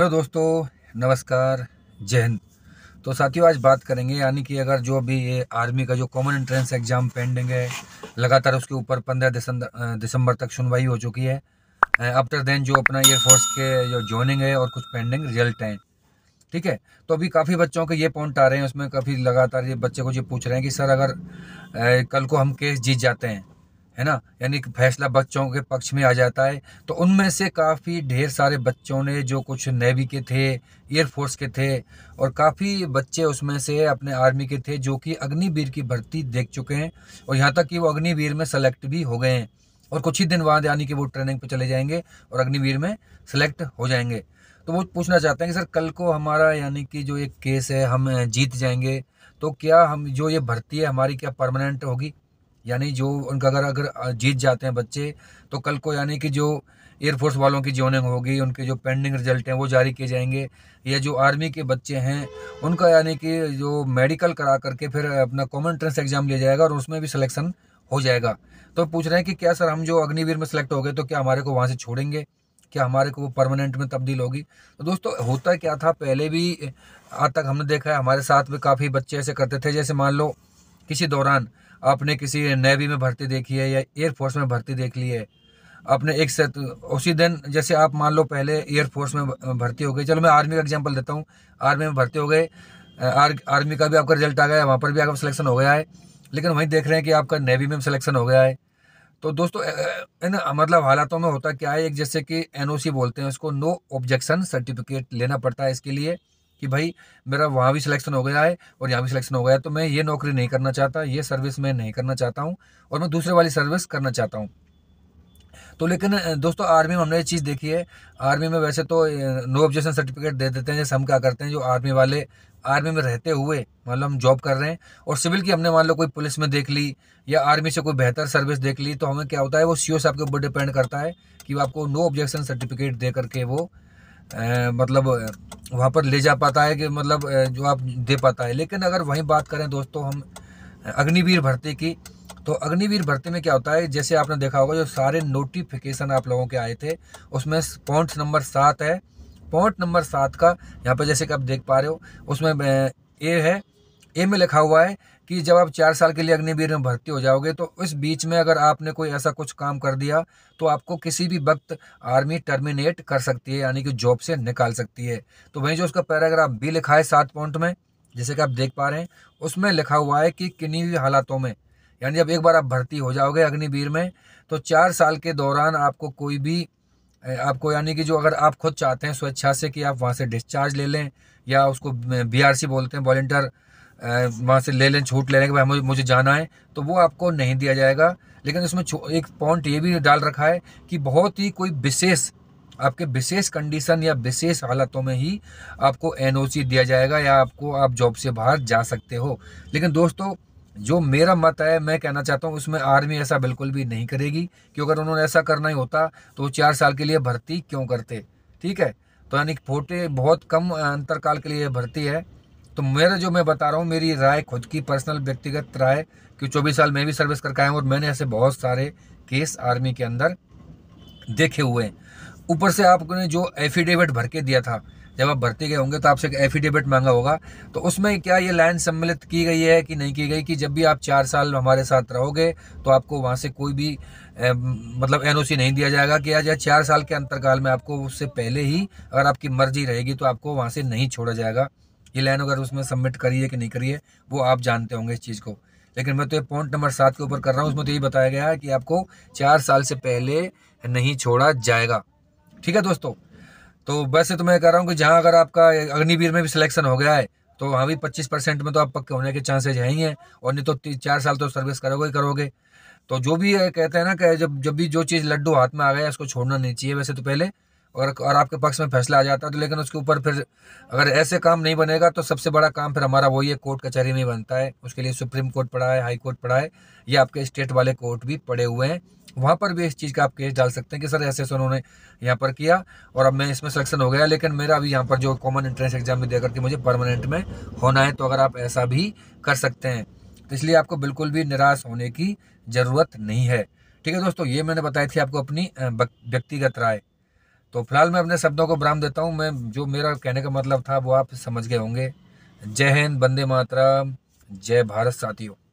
hello दोस्तों नमस्कार जय हिंद तो साथियों आज बात करेंगे यानी कि अगर जो अभी ये आर्मी का जो कॉमन एंट्रेंस एग्ज़ाम पेंडिंग है लगातार उसके ऊपर पंद्रह दिसंबर तक सुनवाई हो चुकी है आफ्टर देन जो अपना एयरफोर्स के जो ज्वाइनिंग है और कुछ पेंडिंग रिजल्ट हैं ठीक है तो अभी काफ़ी बच्चों के ये पॉइंट आ रहे हैं उसमें काफ़ी लगातार ये बच्चे को ये पूछ रहे हैं कि सर अगर ए, कल को हम केस जीत जाते हैं है ना यानी कि फैसला बच्चों के पक्ष में आ जाता है तो उनमें से काफ़ी ढेर सारे बच्चों ने जो कुछ नेवी के थे एयरफोर्स के थे और काफ़ी बच्चे उसमें से अपने आर्मी के थे जो कि अग्निवीर की भर्ती देख चुके हैं और यहाँ तक कि वो अग्निवीर में सेलेक्ट भी हो गए हैं और कुछ ही दिन बाद यानी कि वो ट्रेनिंग पर चले जाएंगे और अग्निवीर में सेलेक्ट हो जाएंगे तो वो पूछना चाहते हैं कि सर कल को हमारा यानी कि जो एक केस है हम जीत जाएंगे तो क्या हम जो ये भर्ती है हमारी क्या परमानेंट होगी यानी जो उनका अगर अगर जीत जाते हैं बच्चे तो कल को यानी कि जो एयरफोर्स वालों की जोनिंग होगी उनके जो पेंडिंग रिजल्ट हैं वो जारी किए जाएंगे या जो आर्मी के बच्चे हैं उनका यानी कि जो मेडिकल करा करके फिर अपना कॉमन एंट्रेंस एग्जाम लिया जाएगा और उसमें भी सिलेक्शन हो जाएगा तो पूछ रहे हैं कि क्या सर हम जो अग्निवीर में सेलेक्ट हो गए तो क्या हमारे को वहाँ से छोड़ेंगे क्या हमारे को वो परमानेंट में तब्दील होगी तो दोस्तों होता क्या था पहले भी आज तक हमने देखा है हमारे साथ भी काफ़ी बच्चे ऐसे करते थे जैसे मान लो किसी दौरान आपने किसी नेवी में भर्ती देखी है या एयरफोर्स में भर्ती देख ली है आपने एक साथ उसी दिन जैसे आप मान लो पहले एयरफोर्स में भर्ती हो गई चलो मैं आर्मी का एग्जाम्पल देता हूँ आर्मी में भर्ती हो गए आर, आर्मी का भी आपका रिजल्ट आ गया वहाँ पर भी आपका सिलेक्शन हो गया है लेकिन वहीं देख रहे हैं कि आपका नेवी में सिलेक्शन हो गया है तो दोस्तों इन मतलब हालातों में होता क्या है एक जैसे कि एनओसी बोलते हैं उसको नो ऑब्जेक्शन सर्टिफिकेट लेना पड़ता है इसके लिए कि भाई मेरा वहाँ भी सिलेक्शन हो गया है और यहाँ भी सिलेक्शन हो गया है तो मैं ये नौकरी नहीं करना चाहता ये सर्विस मैं नहीं करना चाहता हूँ और मैं दूसरे वाली सर्विस करना चाहता हूँ तो लेकिन दोस्तों आर्मी में हमने ये चीज़ देखी है आर्मी में वैसे तो नो ऑब्जेक्शन सर्टिफिकेट दे देते हैं जैसे हम क्या करते हैं जो आर्मी वाले आर्मी में रहते हुए मान मतलब लो हम जॉब कर रहे हैं और सिविल की हमने मान लो कोई पुलिस में देख ली या आर्मी से कोई बेहतर सर्विस देख ली तो हमें क्या होता है वो सी ओ साहब के ऊपर डिपेंड करता है कि वो आपको नो ऑब्जेक्शन सर्टिफिकेट दे करके वो मतलब वहाँ पर ले जा पाता है कि मतलब जो आप दे पाता है लेकिन अगर वहीं बात करें दोस्तों हम अग्निवीर भर्ती की तो अग्निवीर भर्ती में क्या होता है जैसे आपने देखा होगा जो सारे नोटिफिकेशन आप लोगों के आए थे उसमें पॉइंट नंबर सात है पॉइंट नंबर सात का यहाँ पर जैसे कि आप देख पा रहे हो उसमें ए है ए में लिखा हुआ है कि जब आप चार साल के लिए अग्निवीर में भर्ती हो जाओगे तो इस बीच में अगर आपने कोई ऐसा कुछ काम कर दिया तो आपको किसी भी वक्त आर्मी टर्मिनेट कर सकती है यानी कि जॉब से निकाल सकती है तो वहीं जो उसका पैराग्राफ बी लिखा है सात पॉइंट में जैसे कि आप देख पा रहे हैं उसमें लिखा हुआ है कि किन्हीं भी हालातों में यानी जब एक बार आप भर्ती हो जाओगे अग्निवीर में तो चार साल के दौरान आपको कोई भी आपको यानी कि जो अगर आप खुद चाहते हैं स्वेच्छा से कि आप वहाँ से डिस्चार्ज ले लें या उसको बीआरसी बोलते हैं वॉल्टियर वहाँ से ले लें छूट ले लें कि भाई मुझे मुझे जाना है तो वो आपको नहीं दिया जाएगा लेकिन उसमें एक पॉइंट ये भी डाल रखा है कि बहुत ही कोई विशेष आपके विशेष कंडीशन या विशेष हालतों में ही आपको एनओसी दिया जाएगा या आपको आप जॉब से बाहर जा सकते हो लेकिन दोस्तों जो मेरा मत है मैं कहना चाहता हूँ उसमें आर्मी ऐसा बिल्कुल भी नहीं करेगी क्योंकि अगर उन्होंने ऐसा करना ही होता तो वो चार साल के लिए भर्ती क्यों करते ठीक है तो यानी फोटे बहुत कम अंतरकाल के लिए भर्ती है तो मेरा जो मैं बता रहा हूँ मेरी राय खुद की पर्सनल व्यक्तिगत राय कि चौबीस साल मैं भी सर्विस करके आया हूँ और मैंने ऐसे बहुत सारे केस आर्मी के अंदर देखे हुए हैं ऊपर से आपने जो एफिडेविट भर के दिया था जब आप भर्ती गए होंगे तो आपसे एक एफिडेविट मांगा होगा तो उसमें क्या ये लाइन सम्मिलित की गई है कि नहीं की गई कि जब भी आप चार साल हमारे साथ रहोगे तो आपको वहाँ से कोई भी ए, मतलब एनओसी नहीं दिया जाएगा कि आज चार साल के अंतरकाल में आपको उससे पहले ही अगर आपकी मर्जी रहेगी तो आपको वहाँ से नहीं छोड़ा जाएगा ये लाइन अगर उसमें सबमिट करिए कि नहीं करिए वो आप जानते होंगे इस चीज़ को लेकिन मैं तो ये पॉइंट नंबर सात के ऊपर कर रहा हूँ उसमें तो ये बताया गया है कि आपको चार साल से पहले नहीं छोड़ा जाएगा ठीक है दोस्तों तो वैसे तो मैं कह रहा हूँ कि जहाँ अगर आपका अग्निवीर में भी सिलेक्शन हो गया है तो वहाँ भी पच्चीस परसेंट में तो आप पक्के होने के चांसेज हैं ही हैं और नहीं तो चार साल तो सर्विस करोगे ही करोगे तो जो भी कहते हैं ना कि जब जब भी जो चीज़ लड्डू हाथ में आ गया उसको छोड़ना नहीं चाहिए वैसे तो पहले और और आपके पक्ष में फैसला आ जाता है तो लेकिन उसके ऊपर फिर अगर ऐसे काम नहीं बनेगा तो सबसे बड़ा काम फिर हमारा वही है कोर्ट कचहरी में बनता है उसके लिए सुप्रीम कोर्ट पड़ा है हाई कोर्ट पड़ा है या आपके स्टेट वाले कोर्ट भी पड़े हुए हैं वहाँ पर भी इस चीज़ का आप केस डाल सकते हैं कि सर ऐसे ऐसे उन्होंने यहाँ पर किया और अब मैं इसमें सिलेक्शन हो गया लेकिन मेरा अभी यहाँ पर जो कॉमन एंट्रेंस एग्जाम भी देकर करके मुझे परमानेंट में होना है तो अगर आप ऐसा भी कर सकते हैं तो इसलिए आपको बिल्कुल भी निराश होने की ज़रूरत नहीं है ठीक है दोस्तों ये मैंने बताई थी आपको अपनी व्यक्तिगत राय तो फिलहाल मैं अपने शब्दों को विराम देता हूँ मैं जो मेरा कहने का मतलब था वो आप समझ गए होंगे जय हिंद बंदे मातरम जय भारत साथियों